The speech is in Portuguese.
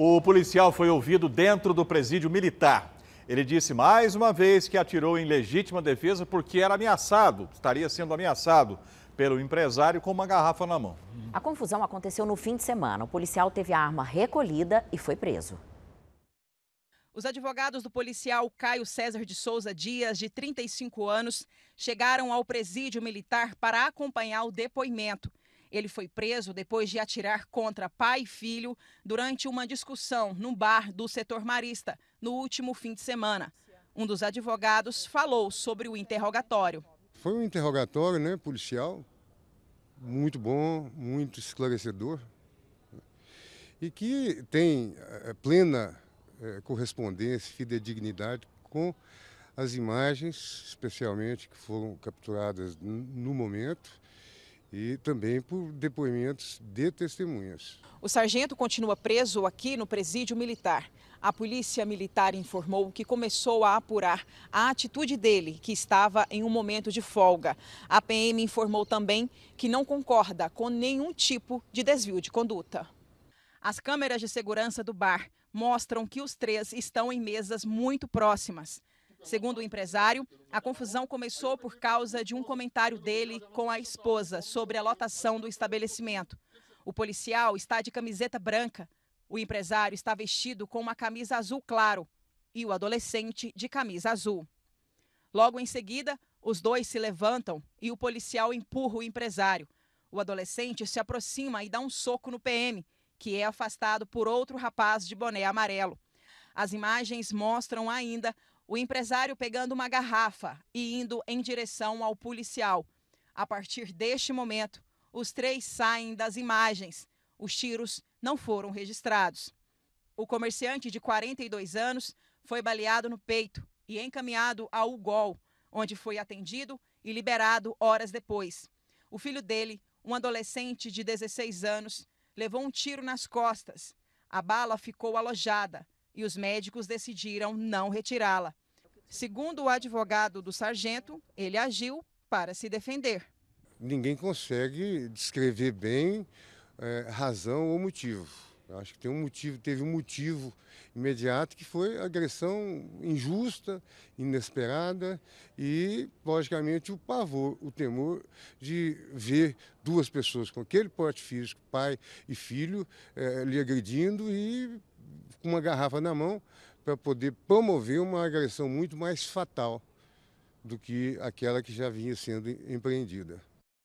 O policial foi ouvido dentro do presídio militar. Ele disse mais uma vez que atirou em legítima defesa porque era ameaçado, estaria sendo ameaçado pelo empresário com uma garrafa na mão. A confusão aconteceu no fim de semana. O policial teve a arma recolhida e foi preso. Os advogados do policial Caio César de Souza Dias, de 35 anos, chegaram ao presídio militar para acompanhar o depoimento. Ele foi preso depois de atirar contra pai e filho durante uma discussão no bar do setor marista no último fim de semana. Um dos advogados falou sobre o interrogatório. Foi um interrogatório né, policial, muito bom, muito esclarecedor, e que tem eh, plena eh, correspondência, fidedignidade com as imagens, especialmente que foram capturadas no momento, e também por depoimentos de testemunhas. O sargento continua preso aqui no presídio militar. A polícia militar informou que começou a apurar a atitude dele, que estava em um momento de folga. A PM informou também que não concorda com nenhum tipo de desvio de conduta. As câmeras de segurança do bar mostram que os três estão em mesas muito próximas. Segundo o empresário, a confusão começou por causa de um comentário dele com a esposa sobre a lotação do estabelecimento. O policial está de camiseta branca, o empresário está vestido com uma camisa azul claro e o adolescente de camisa azul. Logo em seguida, os dois se levantam e o policial empurra o empresário. O adolescente se aproxima e dá um soco no PM, que é afastado por outro rapaz de boné amarelo. As imagens mostram ainda o empresário pegando uma garrafa e indo em direção ao policial. A partir deste momento, os três saem das imagens. Os tiros não foram registrados. O comerciante de 42 anos foi baleado no peito e encaminhado ao UGOL, onde foi atendido e liberado horas depois. O filho dele, um adolescente de 16 anos, levou um tiro nas costas. A bala ficou alojada e os médicos decidiram não retirá-la. Segundo o advogado do sargento, ele agiu para se defender. Ninguém consegue descrever bem é, razão ou motivo. Eu acho que tem um motivo, teve um motivo imediato que foi agressão injusta, inesperada e, logicamente, o pavor, o temor de ver duas pessoas com aquele porte físico, pai e filho, é, lhe agredindo e com uma garrafa na mão para poder promover uma agressão muito mais fatal do que aquela que já vinha sendo empreendida.